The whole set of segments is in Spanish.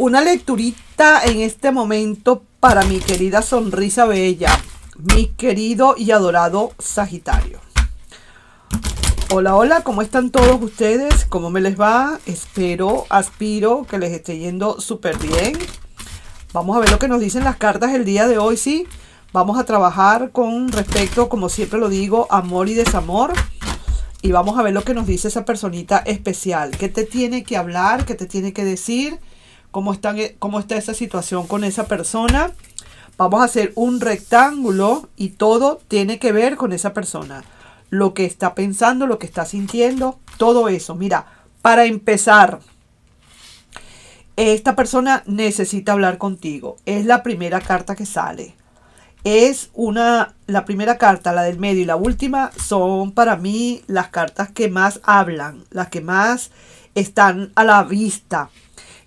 Una lecturita en este momento para mi querida sonrisa bella, mi querido y adorado Sagitario. Hola, hola, ¿cómo están todos ustedes? ¿Cómo me les va? Espero, aspiro que les esté yendo súper bien. Vamos a ver lo que nos dicen las cartas el día de hoy, ¿sí? Vamos a trabajar con respecto, como siempre lo digo, amor y desamor. Y vamos a ver lo que nos dice esa personita especial. ¿Qué te tiene que hablar? ¿Qué te tiene que decir? E, cómo, está esa situación con esa persona. Vamos a hacer un rectángulo y todo tiene que ver con esa persona. Lo que está pensando, lo que está sintiendo, todo eso. Mira, para empezar, esta persona necesita hablar contigo. Es la primera carta que sale. Es una, la primera carta, la del medio y la última son para mí las cartas que más hablan, las que más están a la vista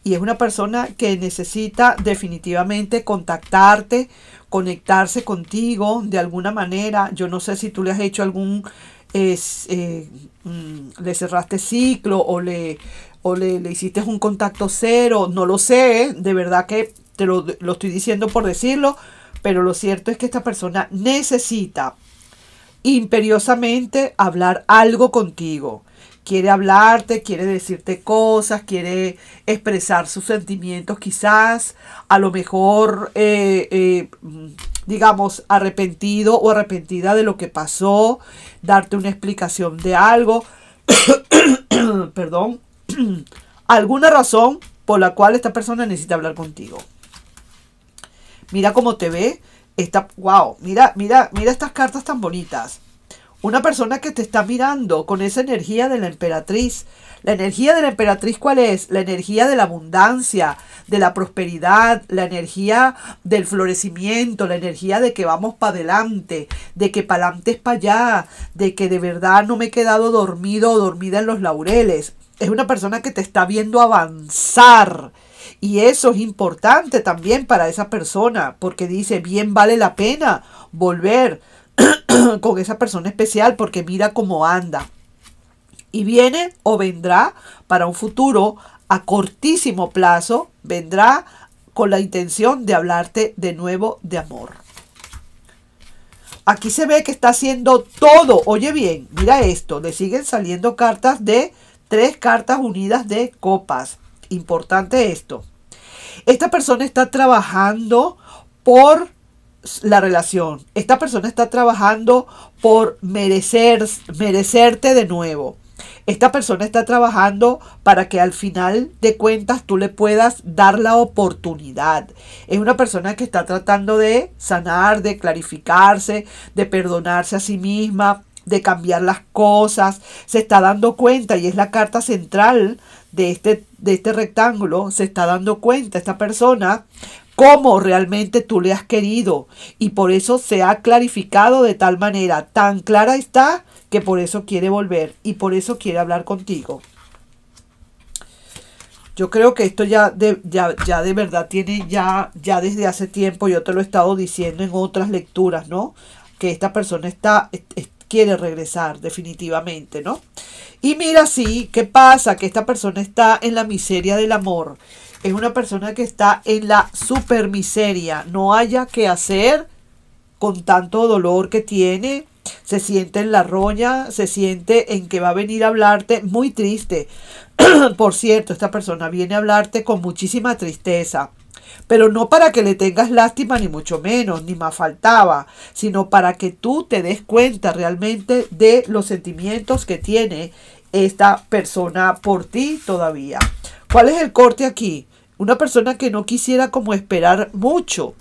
y es una persona que necesita definitivamente contactarte, conectarse contigo de alguna manera. Yo no sé si tú le has hecho algún, es, eh, mm, le cerraste ciclo o le, o le, hiciste un contacto cero, no lo sé, de verdad que te lo, lo estoy diciendo por decirlo, pero lo cierto es que esta persona necesita imperiosamente hablar algo contigo quiere hablarte, quiere decirte cosas, quiere expresar sus sentimientos quizás, a lo mejor, eh, eh, digamos, arrepentido o arrepentida de lo que pasó, darte una explicación de algo, perdón, alguna razón por la cual esta persona necesita hablar contigo. Mira cómo te ve. está wow, mira, mira, mira estas cartas tan bonitas. Una persona que te está mirando con esa energía de la emperatriz. La energía de la emperatriz, ¿cuál es? La energía de la abundancia, de la prosperidad, la energía del florecimiento, la energía de que vamos para adelante, de que para adelante es para allá, de que de verdad no me he quedado dormido o dormida en los laureles. Es una persona que te está viendo avanzar. Y eso es importante también para esa persona, porque dice, bien vale la pena volver con esa persona especial porque mira cómo anda. Y viene o vendrá para un futuro a cortísimo plazo, vendrá con la intención de hablarte de nuevo de amor. Aquí se ve que está haciendo todo. Oye bien, mira esto. Le siguen saliendo cartas de tres cartas unidas de copas. Importante esto. Esta persona está trabajando por la relación. Esta persona está trabajando por merecer, merecerte de nuevo. Esta persona está trabajando para que al final de cuentas tú le puedas dar la oportunidad. Es una persona que está tratando de sanar, de clarificarse, de perdonarse a sí misma, de cambiar las cosas. Se está dando cuenta y es la carta central de este, de este rectángulo. Se está dando cuenta esta persona cómo realmente tú le has querido. Y por eso se ha clarificado de tal manera, tan clara está, que por eso quiere volver y por eso quiere hablar contigo. Yo creo que esto ya de, ya, de verdad tiene ya, ya desde hace tiempo, yo te lo he estado diciendo en otras lecturas, ¿no? Que esta persona está, quiere regresar definitivamente, ¿no? Y mira, sí, ¿qué pasa? Que esta persona está en la miseria del amor es una persona que está en la supermiseria, no haya que hacer con tanto dolor que tiene, se siente en la roña, se siente en que va a venir a hablarte muy triste. Por cierto, esta persona viene a hablarte con muchísima tristeza, pero no para que le tengas lástima ni mucho menos, ni más faltaba, sino para que tú te des cuenta realmente de los sentimientos que tiene esta persona por ti todavía. ¿Cuál es el corte aquí? Una persona que no quisiera como esperar mucho.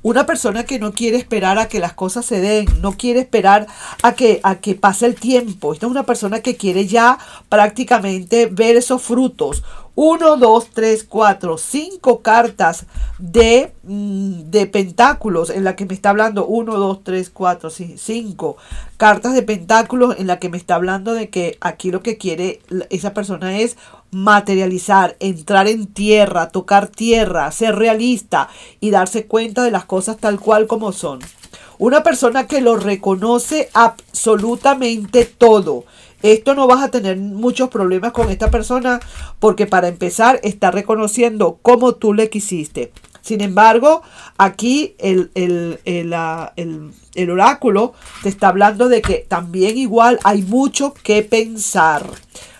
Una persona que no quiere esperar a que las cosas se den, no quiere esperar a que, a que pase el tiempo. Esta es una persona que quiere ya prácticamente ver esos frutos. 1, 2, 3, 4, 5 cartas de, mm, de pentáculos en la que me está hablando 1, 2, 3, 4, 5 cartas de pentáculos en la que me está hablando de que aquí lo que quiere esa persona es materializar, entrar en tierra, tocar tierra, ser realista y darse cuenta de las cosas tal cual como son. Una persona que lo reconoce absolutamente todo esto no vas a tener muchos problemas con esta persona porque para empezar está reconociendo cómo tú le quisiste. Sin embargo, aquí el, el, el, ah, oráculo te está hablando de que también igual hay mucho que pensar.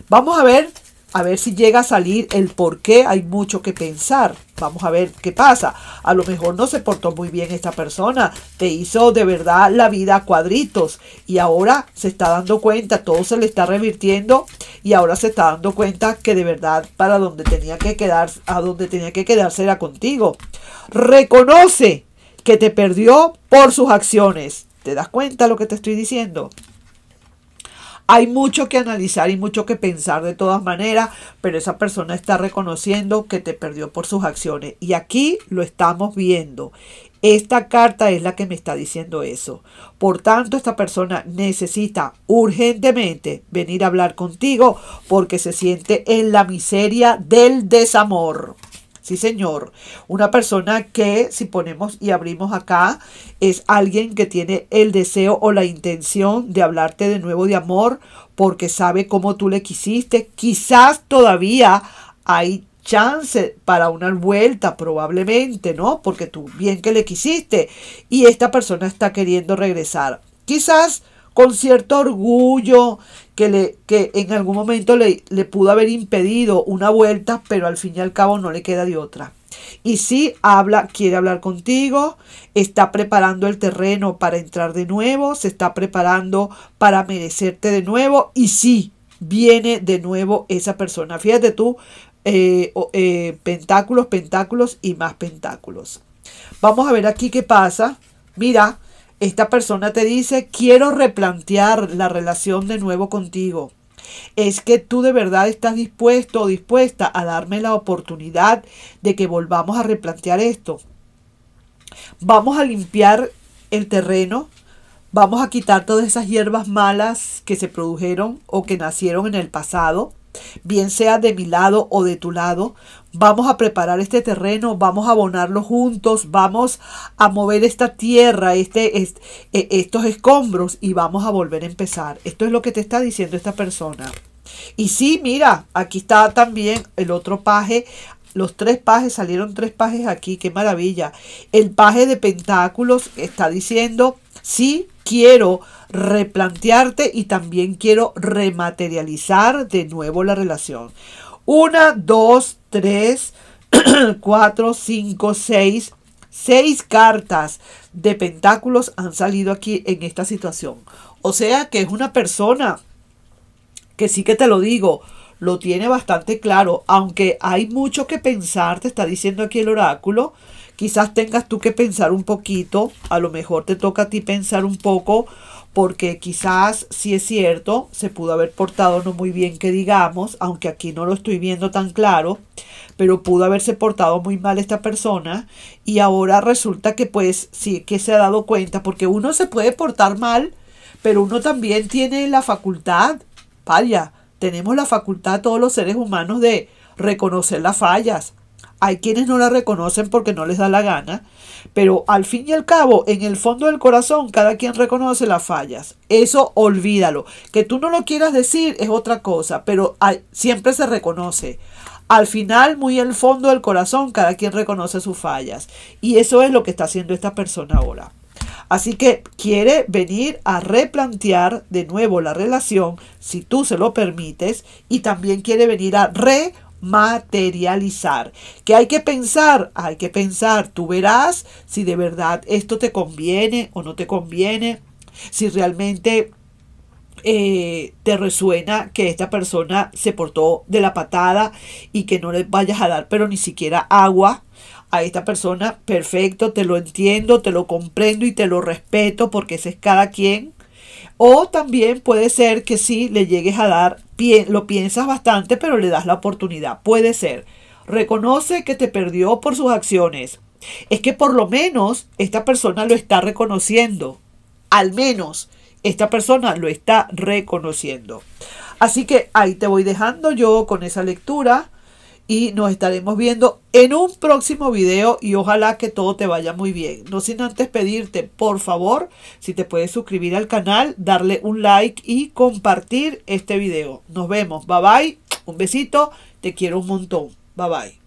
Vamos a ver a ver si llega a salir el por qué. Hay mucho que pensar. Vamos a ver qué pasa. A lo mejor no se portó muy bien esta persona. Te hizo de verdad la vida a cuadritos. Y ahora se está dando cuenta. Todo se le está revirtiendo. Y ahora se está dando cuenta que de verdad para donde tenía que quedar, a donde tenía que quedarse era contigo. Reconoce que te perdió por sus acciones. ¿Te das cuenta lo que te estoy diciendo? Hay mucho que analizar y mucho que pensar de todas maneras, pero esa persona está reconociendo que te perdió por sus acciones. Y aquí lo estamos viendo. Esta carta es la que me está diciendo eso. Por tanto, esta persona necesita urgentemente venir a hablar contigo porque se siente en la miseria del desamor. Sí, señor. Una persona que, si ponemos y abrimos acá, es alguien que tiene el deseo o la intención de hablarte de nuevo de amor porque sabe cómo tú le quisiste. Quizás todavía hay chance para una vuelta probablemente, ¿no? Porque tú bien que le quisiste y esta persona está queriendo regresar. Quizás con cierto orgullo que, le, que en algún momento le, le pudo haber impedido una vuelta, pero al fin y al cabo no le queda de otra. Y sí, habla, quiere hablar contigo, está preparando el terreno para entrar de nuevo, se está preparando para merecerte de nuevo y sí, viene de nuevo esa persona. Fíjate tú, eh, eh, pentáculos, pentáculos y más pentáculos. Vamos a ver aquí qué pasa. Mira, esta persona te dice, quiero replantear la relación de nuevo contigo. Es que tú de verdad estás dispuesto o dispuesta a darme la oportunidad de que volvamos a replantear esto. Vamos a limpiar el terreno, vamos a quitar todas esas hierbas malas que se produjeron o que nacieron en el pasado bien sea de mi lado o de tu lado. Vamos a preparar este terreno, vamos a abonarlo juntos, vamos a mover esta tierra, este, e, estos escombros y vamos a volver a empezar. Esto es lo que te está diciendo esta persona. Y sí, mira, aquí está también el otro paje. Los tres pajes, salieron tres pajes aquí, qué maravilla. El paje de pentáculos está diciendo, Sí quiero replantearte y también quiero rematerializar de nuevo la relación. Una, dos, tres, cuatro, cinco, seis. Seis cartas de pentáculos han salido aquí en esta situación. O sea que es una persona que sí que te lo digo, lo tiene bastante claro, aunque hay mucho que pensar, te está diciendo aquí el oráculo, Quizás tengas tú que pensar un poquito, a lo mejor te toca a ti pensar un poco, porque quizás si es cierto, se pudo haber portado no muy bien que digamos, aunque aquí no lo estoy viendo tan claro, pero pudo haberse portado muy mal esta persona y ahora resulta que pues sí que se ha dado cuenta, porque uno se puede portar mal, pero uno también tiene la facultad, vaya, tenemos la facultad todos los seres humanos de reconocer las fallas, hay quienes no la reconocen porque no les da la gana, pero al fin y al cabo, en el fondo del corazón, cada quien reconoce las fallas. Eso olvídalo. Que tú no lo quieras decir es otra cosa, pero siempre se reconoce. Al final, muy en el fondo del corazón, cada quien reconoce sus fallas. Y eso es lo que está haciendo esta persona ahora. Así que quiere venir a replantear de nuevo la relación, si tú se lo permites, y también quiere venir a re materializar. que hay que pensar? Hay que pensar, tú verás si de verdad esto te conviene o no te conviene, si realmente eh, te resuena que esta persona se portó de la patada y que no le vayas a dar pero ni siquiera agua a esta persona, perfecto, te lo entiendo, te lo comprendo y te lo respeto porque ese es cada quien. O también puede ser que sí le llegues a dar, lo piensas bastante, pero le das la oportunidad. Puede ser. Reconoce que te perdió por sus acciones. Es que por lo menos esta persona lo está reconociendo. Al menos esta persona lo está reconociendo. Así que ahí te voy dejando yo con esa lectura y nos estaremos viendo en un próximo video y ojalá que todo te vaya muy bien. No sin antes pedirte, por favor, si te puedes suscribir al canal, darle un like y compartir este video. Nos vemos. Bye bye. Un besito. Te quiero un montón. Bye bye.